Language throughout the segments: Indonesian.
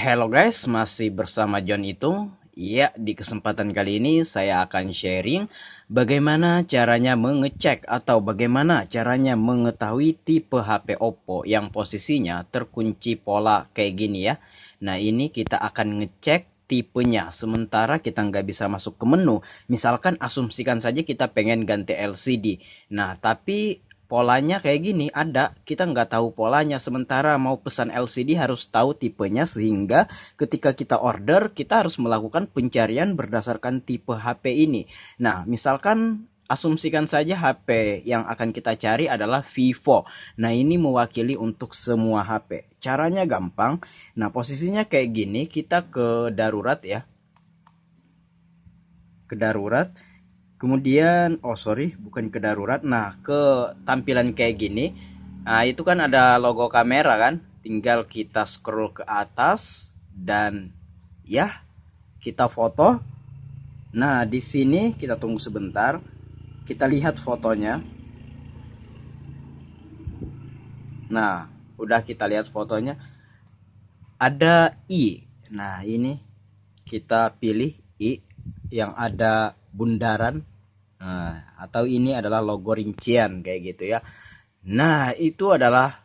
Hello guys, masih bersama John itu. Ya, di kesempatan kali ini saya akan sharing bagaimana caranya mengecek atau bagaimana caranya mengetahui tipe HP Oppo yang posisinya terkunci pola kayak gini ya. Nah, ini kita akan ngecek tipenya. Sementara kita nggak bisa masuk ke menu. Misalkan asumsikan saja kita pengen ganti LCD. Nah, tapi polanya kayak gini ada kita nggak tahu polanya sementara mau pesan LCD harus tahu tipenya sehingga ketika kita order kita harus melakukan pencarian berdasarkan tipe HP ini nah misalkan asumsikan saja HP yang akan kita cari adalah Vivo. Nah, ini mewakili untuk semua HP. Caranya gampang. Nah, posisinya kayak gini, kita ke darurat ya. Ke darurat kemudian oh sorry bukan ke darurat nah ke tampilan kayak gini nah itu kan ada logo kamera kan tinggal kita scroll ke atas dan ya kita foto nah di sini kita tunggu sebentar kita lihat fotonya nah udah kita lihat fotonya ada i nah ini kita pilih i yang ada bundaran Nah, atau ini adalah logo rincian kayak gitu ya. Nah, itu adalah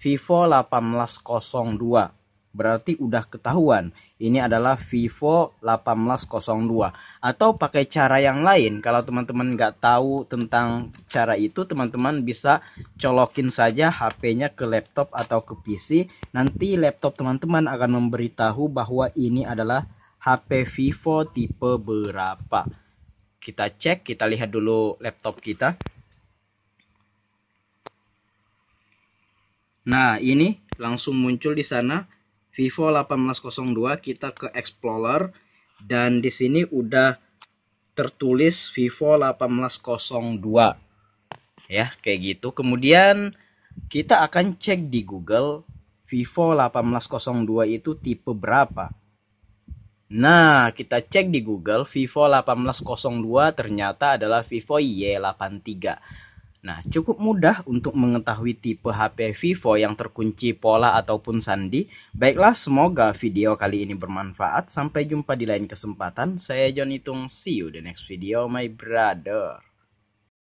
Vivo 1802. Berarti udah ketahuan ini adalah Vivo 1802. Atau pakai cara yang lain, kalau teman-teman nggak tahu tentang cara itu, teman-teman bisa colokin saja HP-nya ke laptop atau ke PC. Nanti laptop teman-teman akan memberitahu bahwa ini adalah HP Vivo tipe berapa kita cek, kita lihat dulu laptop kita. Nah, ini langsung muncul di sana Vivo 1802, kita ke Explorer dan di sini udah tertulis Vivo 1802. Ya, kayak gitu. Kemudian kita akan cek di Google Vivo 1802 itu tipe berapa. Nah, kita cek di Google, Vivo 1802 ternyata adalah Vivo Y83. Nah, cukup mudah untuk mengetahui tipe HP Vivo yang terkunci pola ataupun sandi. Baiklah, semoga video kali ini bermanfaat. Sampai jumpa di lain kesempatan. Saya John Itung, see you the next video, my brother.